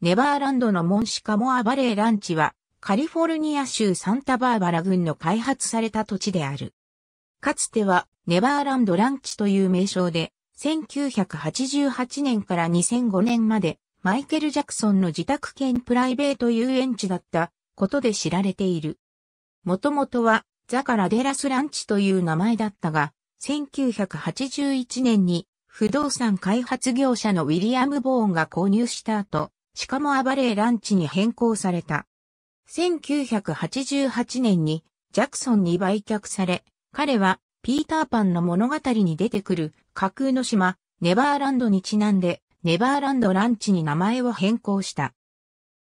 ネバーランドのモンシカモアバレーランチは、カリフォルニア州サンタバーバラ郡の開発された土地である。かつては、ネバーランドランチという名称で、1988年から2005年まで、マイケル・ジャクソンの自宅兼プライベート遊園地だったことで知られている。もともとは、ザカラデラスランチという名前だったが、1981年に不動産開発業者のウィリアム・ボーンが購入した後、しかもアバレーランチに変更された。1988年にジャクソンに売却され、彼はピーターパンの物語に出てくる架空の島、ネバーランドにちなんで、ネバーランドランチに名前を変更した。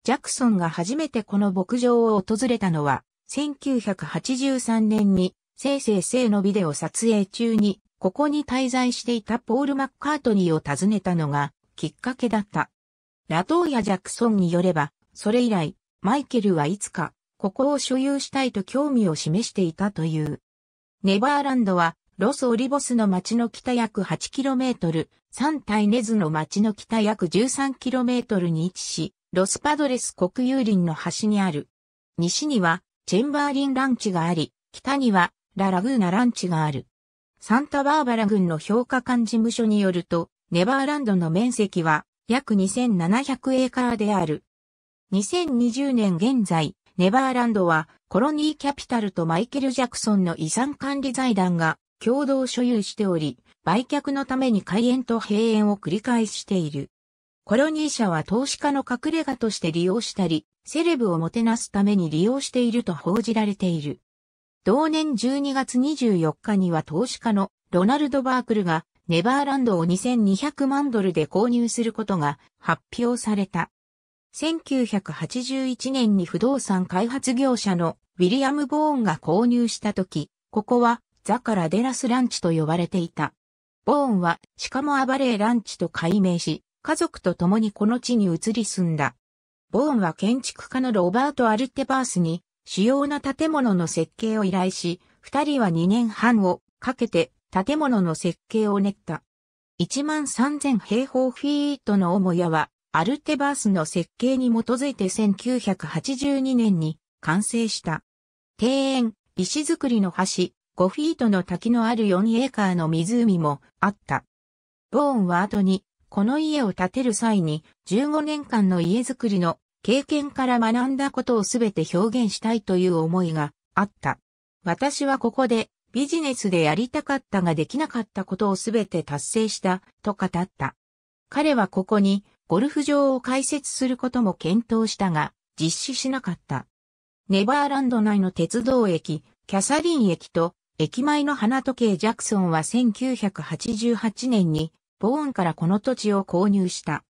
ジャクソンが初めてこの牧場を訪れたのは、1983年に、せいせいせいのビデオ撮影中に、ここに滞在していたポール・マッカートニーを訪ねたのが、きっかけだった。ラトーヤ・ジャクソンによれば、それ以来、マイケルはいつか、ここを所有したいと興味を示していたという。ネバーランドは、ロス・オリボスの町の北約 8km、サンタイネズの町の北約 13km に位置し、ロスパドレス国有林の端にある。西には、チェンバーリンランチがあり、北には、ララグーナランチがある。サンタバーバラ郡の評価官事務所によると、ネバーランドの面積は約2700エーカーである。2020年現在、ネバーランドはコロニーキャピタルとマイケル・ジャクソンの遺産管理財団が共同所有しており、売却のために開園と閉園を繰り返している。コロニー社は投資家の隠れ家として利用したり、セレブをもてなすために利用していると報じられている。同年12月24日には投資家のロナルド・バークルがネバーランドを2200万ドルで購入することが発表された。1981年に不動産開発業者のウィリアム・ボーンが購入した時、ここはザカラ・デラスランチと呼ばれていた。ボーンはシカモアバレーランチと改名し、家族と共にこの地に移り住んだ。ボーンは建築家のロバート・アルテバースに主要な建物の設計を依頼し、二人は2年半をかけて建物の設計を練った。1万3000平方フィートの母屋は、アルテバースの設計に基づいて1982年に完成した。庭園、石造りの橋、5フィートの滝のある4エーカーの湖もあった。ボーンは後に、この家を建てる際に15年間の家造りの経験から学んだことをすべて表現したいという思いがあった。私はここでビジネスでやりたかったができなかったことをすべて達成した、と語った。彼はここに、ゴルフ場を開設することも検討したが、実施しなかった。ネバーランド内の鉄道駅、キャサリン駅と、駅前の花時計ジャクソンは1988年に、ボーンからこの土地を購入した。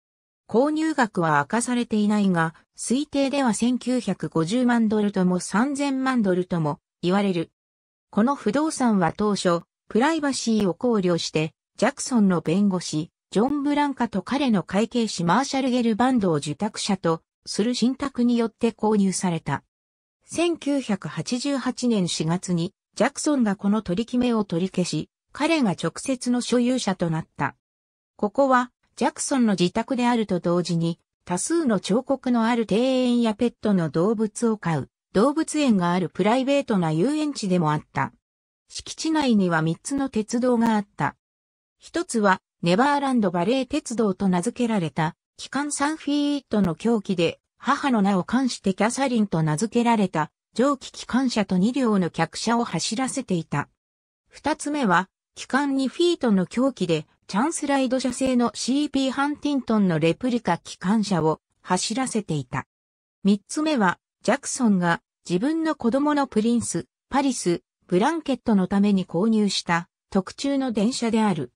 購入額は明かされていないが、推定では1950万ドルとも3000万ドルとも言われる。この不動産は当初、プライバシーを考慮して、ジャクソンの弁護士、ジョン・ブランカと彼の会計士マーシャル・ゲルバンドを受託者とする信託によって購入された。1988年4月に、ジャクソンがこの取り決めを取り消し、彼が直接の所有者となった。ここは、ジャクソンの自宅であると同時に、多数の彫刻のある庭園やペットの動物を飼う、動物園があるプライベートな遊園地でもあった。敷地内には3つの鉄道があった。一つは、ネバーランドバレー鉄道と名付けられた、機関3フィートの狂気で、母の名を冠してキャサリンと名付けられた、蒸気機関車と2両の客車を走らせていた。二つ目は、機関2フィートの狂気で、チャンスライド社製の CP ハンティントンのレプリカ機関車を走らせていた。三つ目は、ジャクソンが自分の子供のプリンス、パリス、ブランケットのために購入した特注の電車である。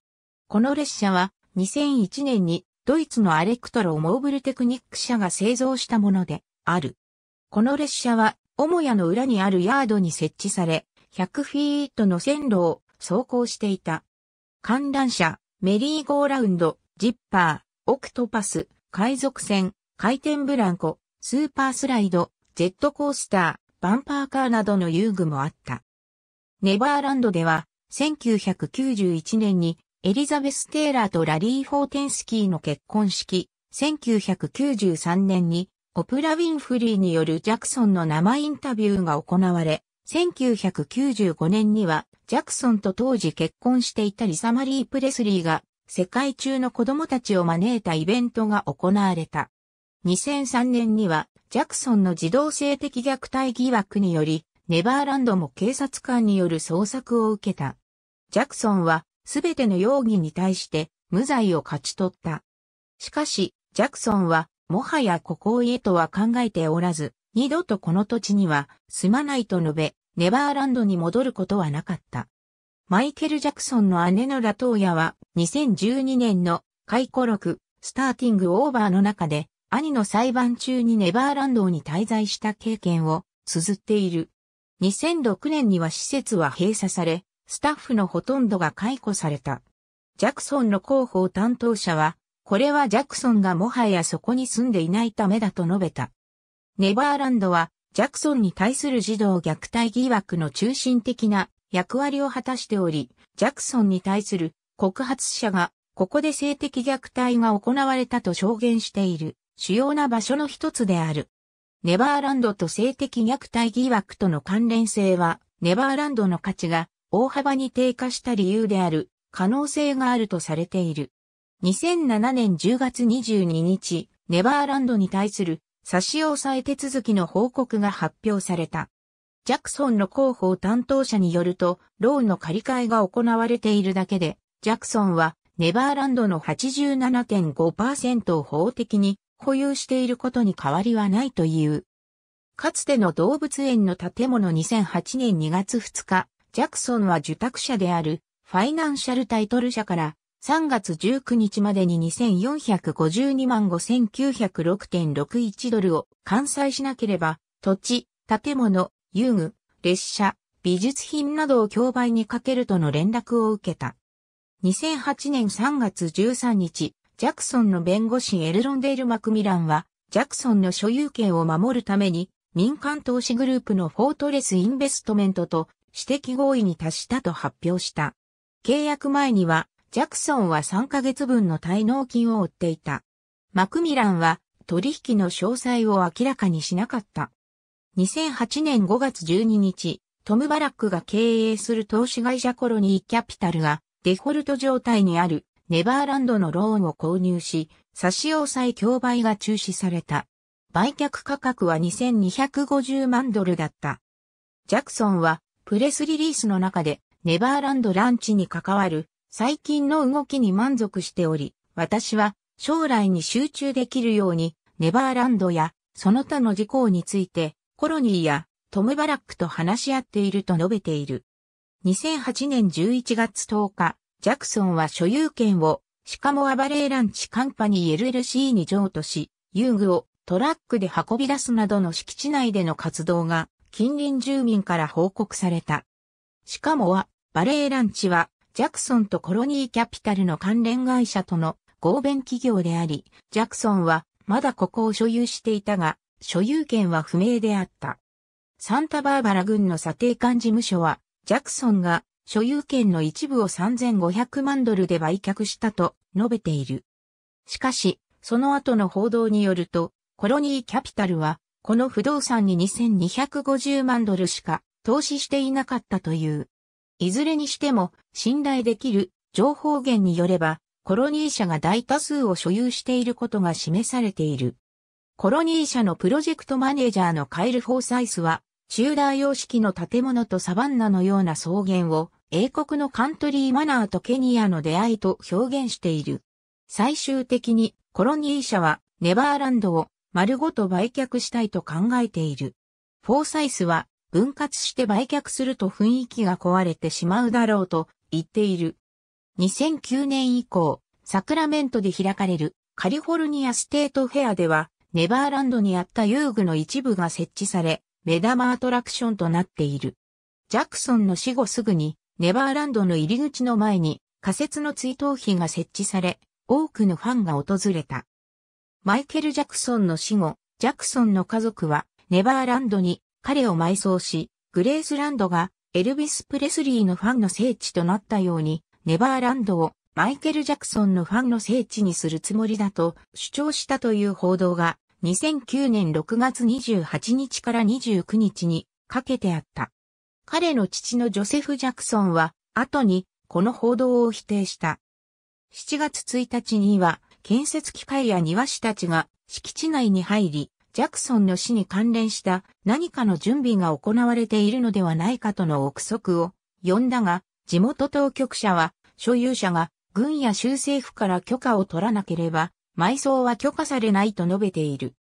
この列車は2001年にドイツのアレクトロ・モーブルテクニック社が製造したものである。この列車は母屋の裏にあるヤードに設置され、100フィートの線路を走行していた。観覧車、メリーゴーラウンド、ジッパー、オクトパス、海賊船、回転ブランコ、スーパースライド、ジェットコースター、バンパーカーなどの遊具もあった。ネバーランドでは、1991年にエリザベス・テイラーとラリー・フォーテンスキーの結婚式、1993年にオプラ・ウィンフリーによるジャクソンの生インタビューが行われ、1995年にはジャクソンと当時結婚していたリサ・マリー・プレスリーが世界中の子供たちを招いたイベントが行われた。2003年にはジャクソンの児童性的虐待疑惑により、ネバーランドも警察官による捜索を受けた。ジャクソンは、すべての容疑に対して、無罪を勝ち取った。しかし、ジャクソンは、もはやここを家とは考えておらず、二度とこの土地には住まないと述べ、ネバーランドに戻ることはなかった。マイケル・ジャクソンの姉のラトーヤは2012年の回顧録スターティング・オーバーの中で兄の裁判中にネバーランドに滞在した経験を綴っている。2006年には施設は閉鎖され、スタッフのほとんどが解雇された。ジャクソンの広報担当者は、これはジャクソンがもはやそこに住んでいないためだと述べた。ネバーランドは、ジャクソンに対する児童虐待疑惑の中心的な役割を果たしており、ジャクソンに対する告発者が、ここで性的虐待が行われたと証言している。主要な場所の一つである。ネバーランドと性的虐待疑惑との関連性は、ネバーランドの価値が大幅に低下した理由である可能性があるとされている。2007年10月22日、ネバーランドに対する差し押さえ手続きの報告が発表された。ジャクソンの広報担当者によると、ローンの借り換えが行われているだけで、ジャクソンはネバーランドの87.5%を法的に保有していることに変わりはないという。かつての動物園の建物2008年2月2日、ジャクソンは受託者であるファイナンシャルタイトル社から3月19日までに2452万5906.61ドルを完済しなければ、土地、建物、遊具、列車、美術品などを競売にかけるとの連絡を受けた。2008年3月13日、ジャクソンの弁護士エルロンデール・マクミランは、ジャクソンの所有権を守るために、民間投資グループのフォートレス・インベストメントと指摘合意に達したと発表した。契約前には、ジャクソンは3ヶ月分の滞納金を負っていた。マクミランは取引の詳細を明らかにしなかった。2008年5月12日、トム・バラックが経営する投資会社コロニーキャピタルがデフォルト状態にあるネバーランドのローンを購入し、差し押さえ競売が中止された。売却価格は2250万ドルだった。ジャクソンはプレスリリースの中でネバーランドランチに関わる最近の動きに満足しており、私は将来に集中できるようにネバーランドやその他の事項についてコロニーやトム・バラックと話し合っていると述べている。2008年11月10日、ジャクソンは所有権をシカモアバレーランチカンパニー LLC に譲渡し、遊具をトラックで運び出すなどの敷地内での活動が近隣住民から報告された。シカモアバレーランチはジャクソンとコロニーキャピタルの関連会社との合弁企業であり、ジャクソンはまだここを所有していたが、所有権は不明であった。サンタバーバラ郡の査定官事務所は、ジャクソンが所有権の一部を3500万ドルで売却したと述べている。しかし、その後の報道によると、コロニーキャピタルは、この不動産に2250万ドルしか投資していなかったという。いずれにしても、信頼できる情報源によれば、コロニー社が大多数を所有していることが示されている。コロニー社のプロジェクトマネージャーのカイル・フォーサイスは、チューダー様式の建物とサバンナのような草原を英国のカントリーマナーとケニアの出会いと表現している。最終的にコロニー社はネバーランドを丸ごと売却したいと考えている。フォーサイスは分割して売却すると雰囲気が壊れてしまうだろうと言っている。2009年以降、サクラメントで開かれるカリフォルニアステートフェアでは、ネバーランドにあった遊具の一部が設置され、目玉アトラクションとなっている。ジャクソンの死後すぐにネバーランドの入り口の前に仮設の追悼碑が設置され、多くのファンが訪れた。マイケル・ジャクソンの死後、ジャクソンの家族はネバーランドに彼を埋葬し、グレースランドがエルビス・プレスリーのファンの聖地となったように、ネバーランドをマイケル・ジャクソンのファンの聖地にするつもりだと主張したという報道が2009年6月28日から29日にかけてあった。彼の父のジョセフ・ジャクソンは、後に、この報道を否定した。7月1日には、建設機械や庭師たちが敷地内に入り、ジャクソンの死に関連した何かの準備が行われているのではないかとの憶測を呼んだが、地元当局者は、所有者が軍や州政府から許可を取らなければ、埋葬は許可されないと述べている。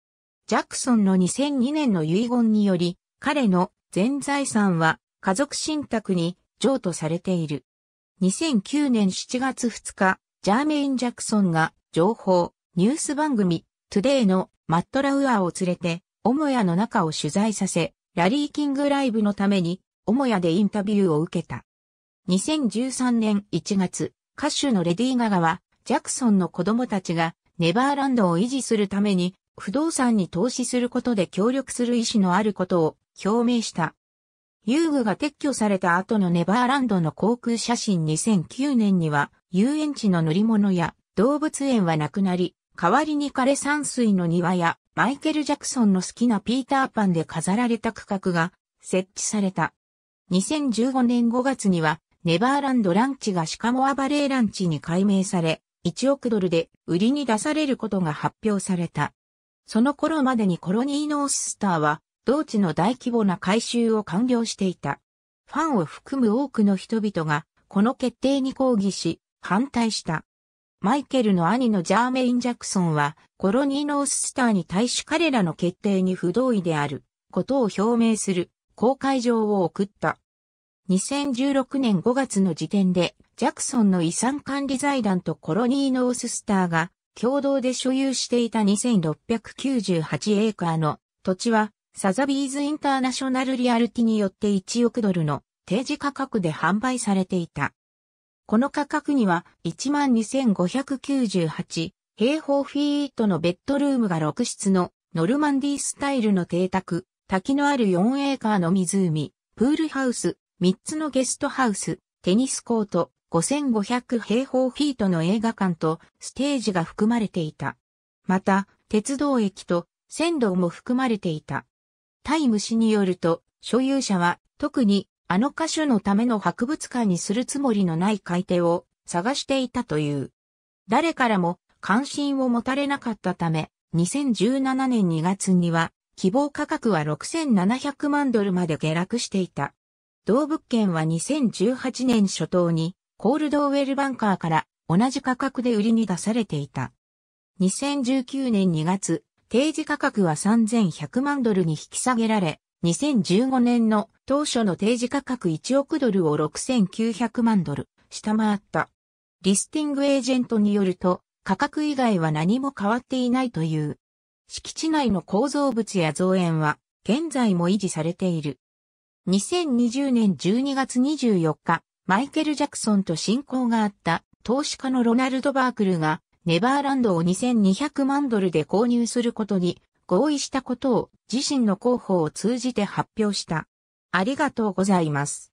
ジャクソンの2002年の遺言により、彼の全財産は家族信託に譲渡されている。2009年7月2日、ジャーメイン・ジャクソンが情報、ニュース番組、トゥデイのマット・ラウアーを連れて、母屋の中を取材させ、ラリー・キングライブのために、母屋でインタビューを受けた。2013年1月、歌手のレディー・ガガは、ジャクソンの子供たちがネバーランドを維持するために不動産に投資することで協力する意思のあることを表明した。遊具が撤去された後のネバーランドの航空写真2009年には、遊園地の乗り物や動物園はなくなり、代わりに枯山水の庭やマイケル・ジャクソンの好きなピーターパンで飾られた区画が設置された。2015年5月には、ネバーランドランチがシカモアバレーランチに改名され、1億ドルで売りに出されることが発表された。その頃までにコロニーノーススターは同地の大規模な改修を完了していた。ファンを含む多くの人々が、この決定に抗議し、反対した。マイケルの兄のジャーメイン・ジャクソンは、コロニー・ノーススターに対し彼らの決定に不同意である、ことを表明する、公開状を送った。2016年5月の時点で、ジャクソンの遺産管理財団とコロニー・ノーススターが、共同で所有していた2698エーカーの土地はサザビーズインターナショナルリアルティによって1億ドルの定時価格で販売されていた。この価格には12,598平方フィートのベッドルームが6室のノルマンディースタイルの邸宅、滝のある4エーカーの湖、プールハウス、3つのゲストハウス、テニスコート、5500平方フィートの映画館とステージが含まれていた。また、鉄道駅と線路も含まれていた。タイム氏によると、所有者は特にあの歌手のための博物館にするつもりのない買い手を探していたという。誰からも関心を持たれなかったため、2017年2月には希望価格は6700万ドルまで下落していた。同物件は2018年初頭にコールドウェルバンカーから同じ価格で売りに出されていた。2019年2月、提示価格は3100万ドルに引き下げられ、2015年の当初の提示価格1億ドルを6900万ドル、下回った。リスティングエージェントによると、価格以外は何も変わっていないという。敷地内の構造物や造園は、現在も維持されている。2020年12月24日、マイケル・ジャクソンと親交があった投資家のロナルド・バークルがネバーランドを2200万ドルで購入することに合意したことを自身の広報を通じて発表した。ありがとうございます。